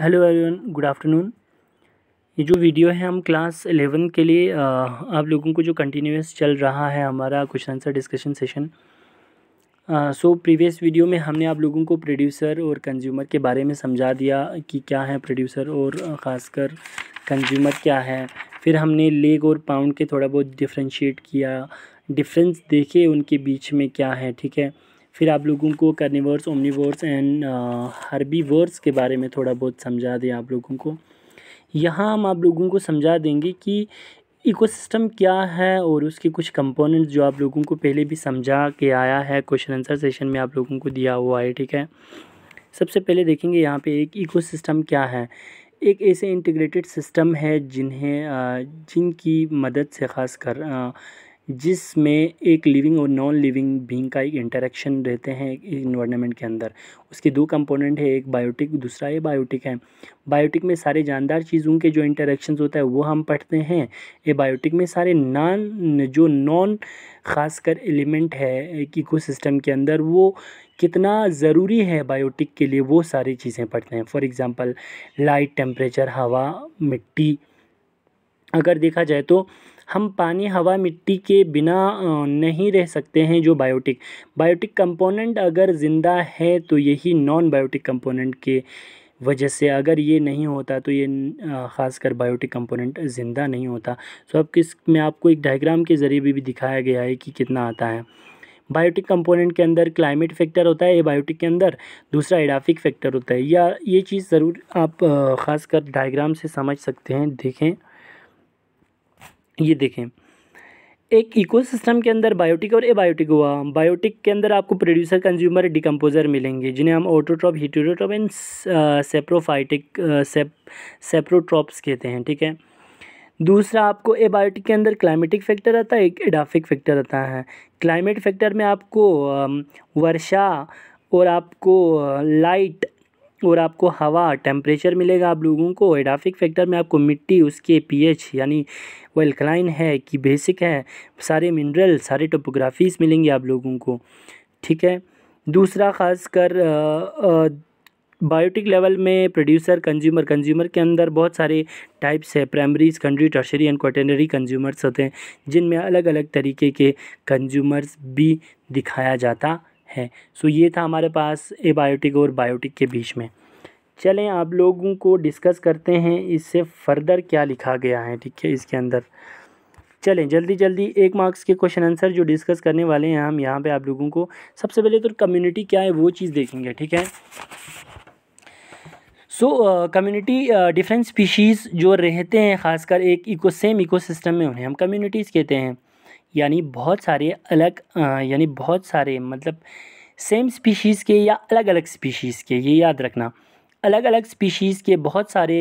hello everyone good afternoon ये जो video है हम क्लास एलेवन के लिए आप लोगों को जो कंटिन्यूस चल रहा है हमारा question answer discussion session so previous video में हमने आप लोगों को प्रोड्यूसर और कंज्यूमर के बारे में समझा दिया कि क्या है प्रोड्यूसर और ख़ासकर कंज्यूमर क्या है फिर हमने लेग और पाउंड के थोड़ा बहुत डिफ्रेंशिएट किया डिफरेंस देखे उनके बीच में क्या है ठीक है फिर आप लोगों को कर्निवर्स ओमनीवर्स एंड हर्बीवर्स के बारे में थोड़ा बहुत समझा दें आप लोगों को यहाँ हम आप लोगों को समझा देंगे कि इकोसिस्टम क्या है और उसके कुछ कंपोनेंट्स जो आप लोगों को पहले भी समझा के आया है क्वेश्चन आंसर सेशन में आप लोगों को दिया हुआ है ठीक है सबसे पहले देखेंगे यहाँ पे एक इकोसिस्टम क्या है एक ऐसे इंटीग्रेटेड सिस्टम है जिन्हें uh, जिनकी मदद से खासकर uh, जिसमें एक लिविंग और नॉन लिविंग बींग का एक इंटरेक्शन रहते हैं इन्वायरमेंट के अंदर उसके दो कंपोनेंट है एक बायोटिक दूसरा ये बायोटिक है बायोटिक में सारे जानदार चीज़ों के जो इंटरेक्शन होता है वो हम पढ़ते हैं ये बायोटिक में सारे नॉन जो नॉन खासकर एलिमेंट है एक इकोसिस्टम के अंदर वो कितना ज़रूरी है बायोटिक के लिए वो सारी चीज़ें पढ़ते हैं फॉर एग्ज़ाम्पल लाइट टेम्परेचर हवा मिट्टी अगर देखा जाए तो हम पानी हवा मिट्टी के बिना नहीं रह सकते हैं जो बायोटिक बायोटिक कंपोनेंट अगर ज़िंदा है तो यही नॉन बायोटिक कंपोनेंट के वजह से अगर ये नहीं होता तो ये ख़ासकर बायोटिक कंपोनेंट ज़िंदा नहीं होता सो तो अब किस में आपको एक डायग्राम के ज़रिए भी, भी दिखाया गया है कि कितना आता है बायोटिक कंपोनेंट के अंदर क्लाइमेट फैक्टर होता है बायोटिक के अंदर दूसरा एडाफिक फैक्टर होता है या ये चीज़ ज़रूर आप ख़ासकर डायग्राम से समझ सकते हैं देखें ये देखें एक इकोसिस्टम के अंदर बायोटिक और एबायोटिक हुआ बायोटिक के अंदर आपको प्रोड्यूसर कंज्यूमर डिकम्पोज़र मिलेंगे जिन्हें हम autotroph heterotroph and saprophytic sap saprotrophs कहते हैं ठीक है दूसरा आपको एबायोटिक के अंदर क्लाइमेटिक फैक्टर आता है एक एडाफिक फैक्टर आता है क्लाइमेट फैक्टर में आपको um, वर्षा और आपको लाइट uh, और आपको हवा टेम्परेचर मिलेगा आप लोगों को एडाफिक फैक्टर में आपको मिट्टी उसके पीएच यानी वो एल्कलाइन है कि बेसिक है सारे मिनरल सारे टोपोग्राफीज मिलेंगे आप लोगों को ठीक है दूसरा खासकर बायोटिक लेवल में प्रोड्यूसर कंज्यूमर कंज्यूमर के अंदर बहुत सारे टाइप्स है primary secondary tertiary and quaternary consumers होते हैं जिनमें अलग अलग तरीके के कंज्यूमर्स भी दिखाया जाता है सो ये था हमारे पास एबायोटिक और बायोटिक के बीच में चलें आप लोगों को डिस्कस करते हैं इससे फर्दर क्या लिखा गया है ठीक है इसके अंदर चलें जल्दी जल्दी एक मार्क्स के क्वेश्चन आंसर जो डिस्कस करने वाले हैं हम यहाँ पे आप लोगों को सबसे पहले तो कम्युनिटी क्या है वो चीज़ देखेंगे ठीक है सो कम्युनिटी डिफरेंट स्पीशीज़ जो रहते हैं ख़ासकर एक इको सेम इको में उन्हें हम कम्युनिटीज़ कहते हैं यानी बहुत सारे अलग यानी बहुत सारे मतलब सेम स्पीशीज़ के या अलग अलग स्पीशीज़ के ये याद रखना अलग अलग स्पीशीज़ के बहुत सारे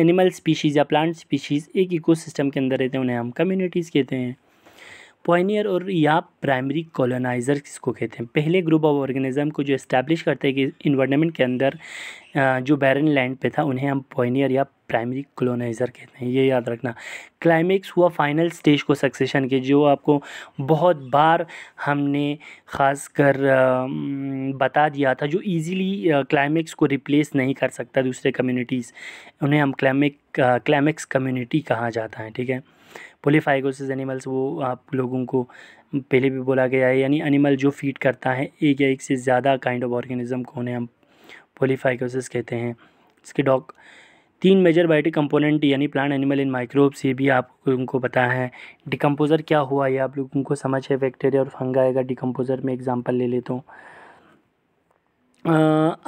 एनिमल स्पीशीज़ या प्लांट स्पीशीज़ एक इकोसिस्टम के अंदर रहते हैं उन्हें हम कम्युनिटीज़ कहते हैं पॉइनियर और या प्राइमरी कॉलोनाइज़र किसको कहते हैं पहले ग्रुप ऑफ ऑर्गेनिज़म को जो इस्टेब्लिश करते हैं कि इन्वायरमेंट के अंदर जो बैरन लैंड पे था उन्हें हम पॉइनियर या प्राइमरी क्लोनाइज़र कहते हैं ये याद रखना क्लाइमेक्स हुआ फाइनल स्टेज को सक्सेशन के जो आपको बहुत बार हमने ख़ासकर बता दिया था जो इजीली क्लाइमेक्स को रिप्लेस नहीं कर सकता दूसरे कम्युनिटीज़ उन्हें हम क्लाइमेक क्लाइमेक्स कम्युनिटी कहा जाता है ठीक है पोलीफाइगोसिस एनिमल्स वो आप लोगों को पहले भी बोला गया है यानी एनिमल जो फीड करता है एक या एक से ज़्यादा काइंड ऑफ ऑर्गेनिज्म को उन्हें हम पोलीफाइगोसिस कहते हैं इसके डॉग तीन मेजर बायोटिक कंपोनेंट यानी प्लांट एनिमल इन माइक्रोब्स ये भी आप उनको पता है डिकम्पोज़र क्या हुआ ये आप लोग उनको समझ है बैक्टेरिया और फंगा का डिकम्पोज़र में एग्जांपल ले लेता हूँ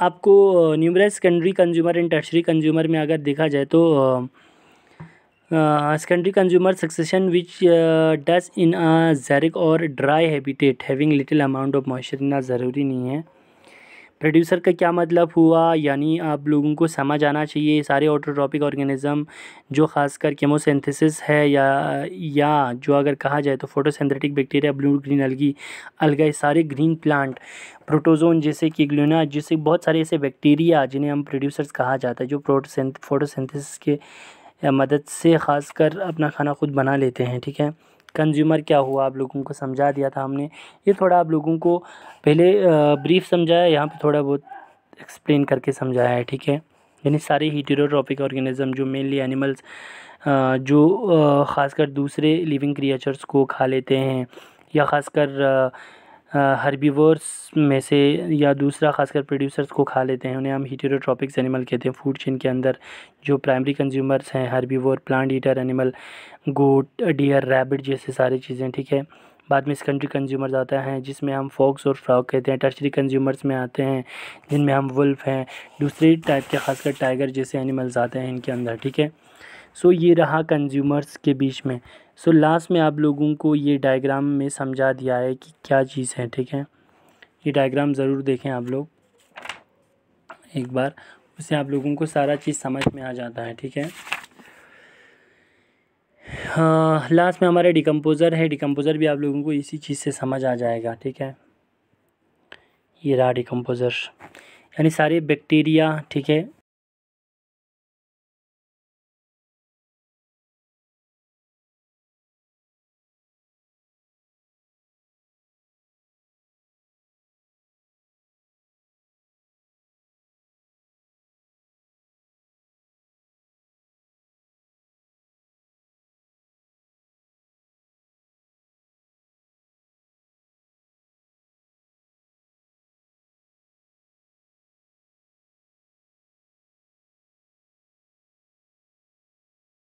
आपको numerous secondary consumer and tertiary consumer में अगर देखा जाए तो secondary consumer succession which does in a xeric और dry habitat having little amount of moisture इतना ज़रूरी नहीं है प्रोड्यूसर का क्या मतलब हुआ यानी आप लोगों को समझ आना चाहिए सारे ऑटोट्रॉपिक ऑर्गेनिज़म जो खासकर केमोसेंथिस है या या जो अगर कहा जाए तो photosynthetic bacteria blue green algae alga सारे ग्रीन प्लांट प्रोटोजोन जैसे कि ग्लूना जैसे बहुत सारे ऐसे बैक्टीरिया जिन्हें हम प्रोड्यूसर्स कहा जाता है जो प्रोटोसेंथ फोटोसेंथिस के मदद से खासकर अपना खाना खुद बना लेते हैं ठीक है कंज्यूमर क्या हुआ आप लोगों को समझा दिया था हमने ये थोड़ा आप लोगों को पहले ब्रीफ समझाया यहाँ पे थोड़ा बहुत एक्सप्लेन करके समझाया है ठीक है यानी सारे हीटरोट्रॉपिक ऑर्गेनिज़म जो मेनली एनिमल्स जो ख़ासकर दूसरे लिविंग क्रिएचर्स को खा लेते हैं या ख़ासकर हर्बीवर्स में से या दूसरा ख़ासकर प्रोड्यूसर्स को खा लेते हैं उन्हें हम हेटरोट्रॉपिक्स एनिमल कहते हैं फूड चेन के अंदर जो प्राइमरी कंज्यूमर्स हैं herbivore plant eater animal goat deer rabbit जैसे सारी चीज़ें ठीक है बाद में सेकेंडरी कंज्यूमर्स आता है जिसमें हम फॉक्स और फ्रॉक कहते हैं टर्शरी कंज्यूमर्स में आते हैं जिनमें हम वुल्फ हैं दूसरे टाइप के खासकर टाइगर जैसे एनिमल्स आते हैं इनके अंदर ठीक है सो ये रहा कंज्यूमर्स के बीच में सो लास्ट में आप लोगों को ये डायग्राम में समझा दिया है कि क्या चीज़ है ठीक है ये डायग्राम ज़रूर देखें आप लोग एक बार उससे आप लोगों को सारा चीज़ समझ में आ जाता है ठीक है हाँ लास्ट में हमारे डिकम्पोज़र है डिकम्पोज़र भी आप लोगों को इसी चीज़ से समझ आ जाएगा ठीक है ये रहा डिकम्पोज़र यानी सारे बैक्टीरिया ठीक है